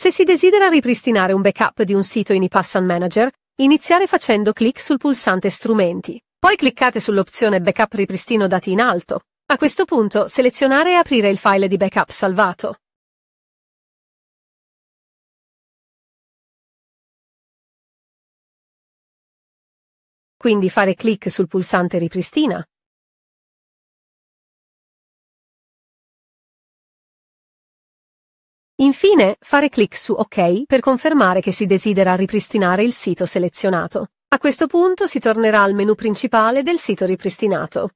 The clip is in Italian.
Se si desidera ripristinare un backup di un sito in iPassan Manager, iniziare facendo clic sul pulsante Strumenti. Poi cliccate sull'opzione Backup ripristino dati in alto. A questo punto selezionare e aprire il file di backup salvato. Quindi fare clic sul pulsante Ripristina Infine, fare clic su OK per confermare che si desidera ripristinare il sito selezionato. A questo punto si tornerà al menu principale del sito ripristinato.